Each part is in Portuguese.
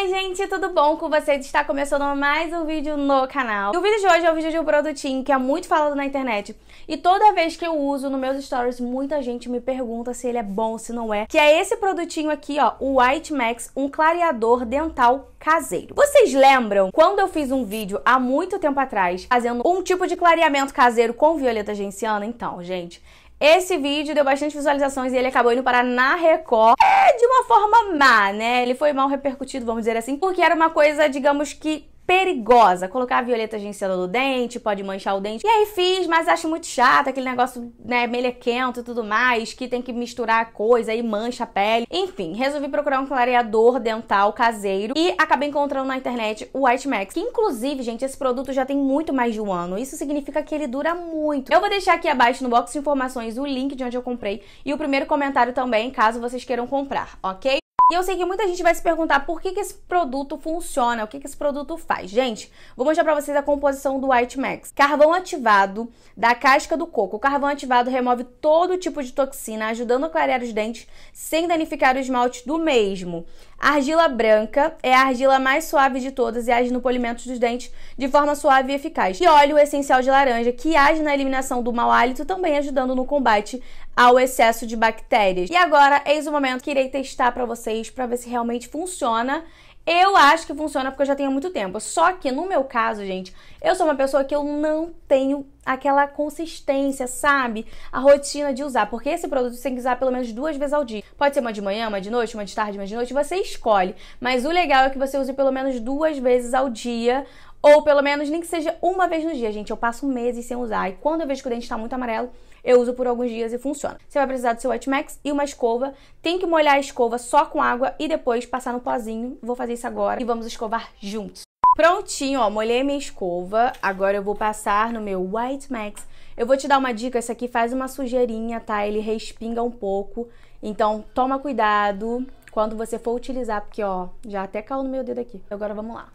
Oi gente, tudo bom com vocês? Está começando mais um vídeo no canal. E o vídeo de hoje é um vídeo de um produtinho que é muito falado na internet. E toda vez que eu uso nos meus stories, muita gente me pergunta se ele é bom, se não é. Que é esse produtinho aqui, ó, o White Max, um clareador dental caseiro. Vocês lembram quando eu fiz um vídeo há muito tempo atrás fazendo um tipo de clareamento caseiro com violeta genciana? Então, gente, esse vídeo deu bastante visualizações e ele acabou indo parar na Record é, de uma forma má, né? Ele foi mal repercutido, vamos dizer assim, porque era uma coisa, digamos que perigosa. Colocar a violeta genciana no dente, pode manchar o dente. E aí fiz, mas acho muito chato aquele negócio, né, melequento e tudo mais, que tem que misturar a coisa e mancha a pele. Enfim, resolvi procurar um clareador dental caseiro e acabei encontrando na internet o White Max, que inclusive, gente, esse produto já tem muito mais de um ano. Isso significa que ele dura muito. Eu vou deixar aqui abaixo no box de informações o link de onde eu comprei e o primeiro comentário também, caso vocês queiram comprar, ok? E eu sei que muita gente vai se perguntar por que, que esse produto funciona, o que, que esse produto faz. Gente, vou mostrar para vocês a composição do White Max. Carvão ativado da casca do coco. O carvão ativado remove todo tipo de toxina, ajudando a clarear os dentes sem danificar o esmalte do mesmo. argila branca é a argila mais suave de todas e age no polimento dos dentes de forma suave e eficaz. E óleo essencial de laranja, que age na eliminação do mau hálito, também ajudando no combate ao excesso de bactérias. E agora, eis o momento que irei testar para vocês vez para ver se realmente funciona. Eu acho que funciona porque eu já tenho muito tempo. Só que no meu caso, gente, eu sou uma pessoa que eu não tenho aquela consistência, sabe? A rotina de usar. Porque esse produto você tem que usar pelo menos duas vezes ao dia. Pode ser uma de manhã, uma de noite, uma de tarde, uma de noite, você escolhe. Mas o legal é que você use pelo menos duas vezes ao dia ou pelo menos nem que seja uma vez no dia, gente. Eu passo meses sem usar. E quando eu vejo que o dente está muito amarelo, eu uso por alguns dias e funciona. Você vai precisar do seu White Max e uma escova. Tem que molhar a escova só com água e depois passar no pozinho. Vou fazer isso agora e vamos escovar juntos. Prontinho, ó, molhei minha escova. Agora eu vou passar no meu White Max. Eu vou te dar uma dica, esse aqui faz uma sujeirinha, tá? Ele respinga um pouco. Então toma cuidado quando você for utilizar, porque ó, já até caiu no meu dedo aqui. Agora vamos lá.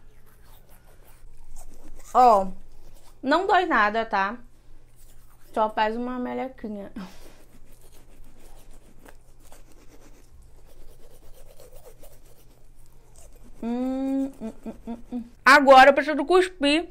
Ó, não dói nada, tá? Só faz uma melequinha. Hum hum, hum, hum, hum, Agora eu preciso cuspir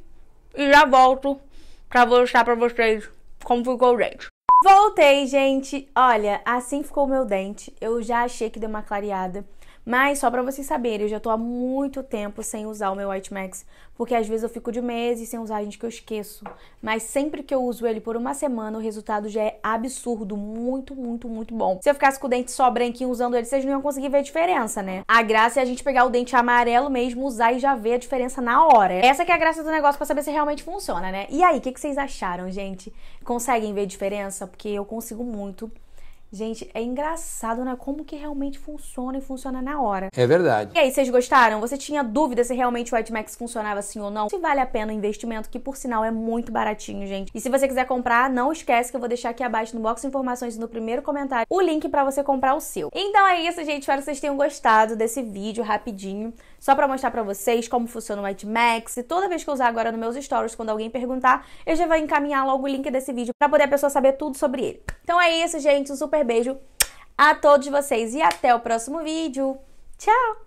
e já volto pra mostrar pra vocês como ficou o dente. Voltei, gente. Olha, assim ficou o meu dente. Eu já achei que deu uma clareada. Mas só para vocês saberem, eu já tô há muito tempo sem usar o meu White Max, porque às vezes eu fico de meses sem usar, gente, que eu esqueço. Mas sempre que eu uso ele por uma semana, o resultado já é absurdo, muito, muito, muito bom. Se eu ficasse com o dente só branquinho usando ele, vocês não iam conseguir ver a diferença, né? A graça é a gente pegar o dente amarelo mesmo, usar e já ver a diferença na hora. Essa que é a graça do negócio para saber se realmente funciona, né? E aí, o que, que vocês acharam, gente? Conseguem ver a diferença? Porque eu consigo muito. Gente, é engraçado, né? Como que realmente funciona e funciona na hora. É verdade. E aí, vocês gostaram? Você tinha dúvida se realmente o Edmax funcionava assim ou não? Se vale a pena o investimento, que por sinal é muito baratinho, gente. E se você quiser comprar, não esquece que eu vou deixar aqui abaixo no box de informações e no primeiro comentário o link para você comprar o seu. Então é isso, gente. Espero que vocês tenham gostado desse vídeo rapidinho só para mostrar para vocês como funciona o Max. E toda vez que eu usar agora nos meus stories, quando alguém perguntar, eu já vou encaminhar logo o link desse vídeo para poder a pessoa saber tudo sobre ele. Então é isso, gente. Um super beijo a todos vocês e até o próximo vídeo. Tchau!